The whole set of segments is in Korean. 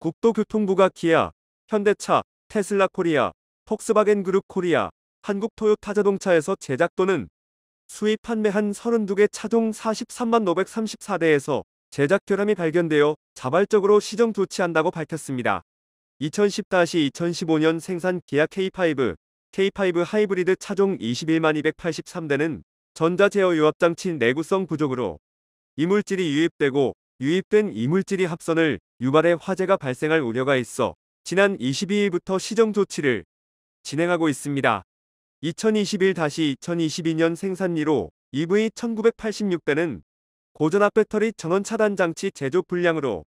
국토교통부가 기아, 현대차, 테슬라 코리아, 폭스바겐 그룹 코리아, 한국 토요타 자동차에서 제작 또는 수입 판매한 32개 차종 43만 534대에서 제작 결함이 발견되어 자발적으로 시정 조치한다고 밝혔습니다. 2010-2015년 생산 기아 K5, K5 하이브리드 차종 21만 283대는 전자제어 유압장치 내구성 부족으로 이물질이 유입되고 유입된 이물질이 합선을 유발해 화재가 발생할 우려가 있어 지난 22일부터 시정 조치를 진행하고 있습니다. 2021-2022년 생산리로 EV 1986대는 고전압 배터리 전원 차단 장치 제조 불량으로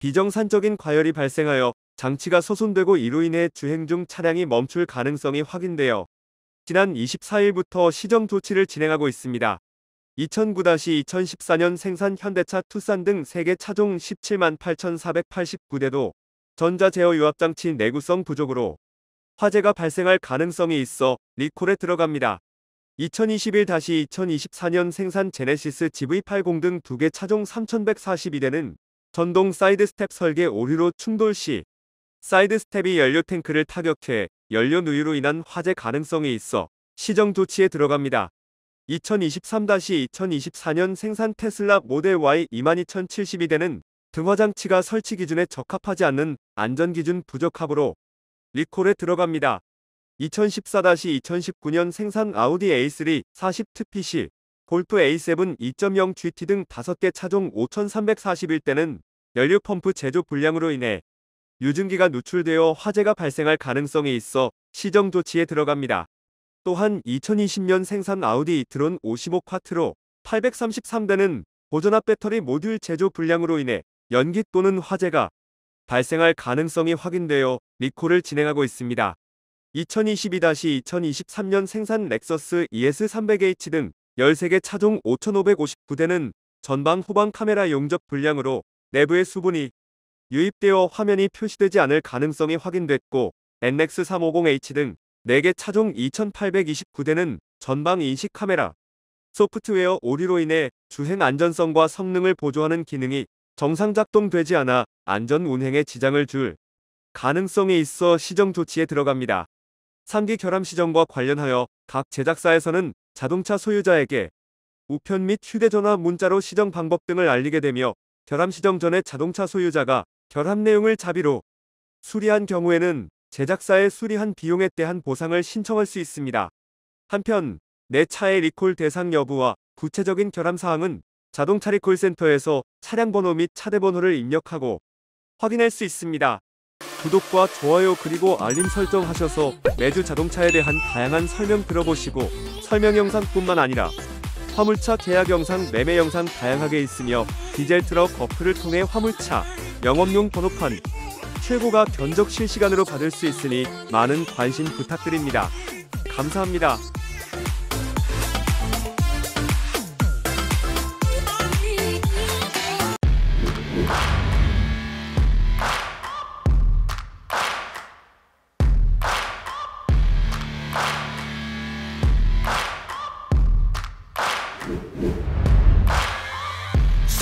비정산적인 과열이 발생하여 장치가 소손되고 이로 인해 주행 중 차량이 멈출 가능성이 확인되어 지난 24일부터 시정 조치를 진행하고 있습니다. 2009-2014년 생산 현대차 투싼 등 세계 차종 17만 8,489대도 전자제어 유압장치 내구성 부족으로 화재가 발생할 가능성이 있어 리콜에 들어갑니다. 2021-2024년 생산 제네시스 GV80 등두개 차종 3142대는 전동 사이드 스텝 설계 오류로 충돌 시 사이드 스텝이 연료 탱크를 타격해 연료 누유로 인한 화재 가능성이 있어 시정 조치에 들어갑니다. 2023-2024년 생산 테슬라 모델 Y 2 2 0 7 2대는 등화장치가 설치 기준에 적합하지 않는 안전기준 부적합으로 리콜에 들어갑니다. 2014-2019년 생산 아우디 A3 40TPC, 골프 A7 2.0 GT 등 5개 차종 5,341대는 연료 펌프 제조 불량으로 인해 유증기가 누출되어 화재가 발생할 가능성이 있어 시정 조치에 들어갑니다. 또한 2020년 생산 아우디 e-트론 55 콰트로 833대는 보전압 배터리 모듈 제조 불량으로 인해 연기 또는 화재가 발생할 가능성이 확인되어 리콜을 진행하고 있습니다. 2022-2023년 생산 렉서스 ES300H 등 13개 차종 5,559대는 전방 후방 카메라 용접 불량으로 내부의 수분이 유입되어 화면이 표시되지 않을 가능성이 확인됐고 NX350H 등 4개 차종 2829대는 전방 인식 카메라, 소프트웨어 오류로 인해 주행 안전성과 성능을 보조하는 기능이 정상 작동되지 않아 안전 운행에 지장을 줄 가능성이 있어 시정 조치에 들어갑니다. 3기 결함 시정과 관련하여 각 제작사에서는 자동차 소유자에게 우편 및 휴대전화 문자로 시정 방법 등을 알리게 되며 결함 시정 전에 자동차 소유자가 결함 내용을 자비로 수리한 경우에는 제작사에 수리한 비용에 대한 보상을 신청할 수 있습니다. 한편 내 차의 리콜 대상 여부와 구체적인 결함 사항은 자동차 리콜센터에서 차량 번호 및 차대 번호를 입력하고 확인할 수 있습니다. 구독과 좋아요 그리고 알림 설정하셔서 매주 자동차에 대한 다양한 설명 들어보시고 설명 영상뿐만 아니라 화물차 계약 영상, 매매 영상 다양하게 있으며 디젤 트럭 어플을 통해 화물차, 영업용 번호판, 최고가 견적 실시간으로 받을 수 있으니 많은 관심 부탁드립니다. 감사합니다.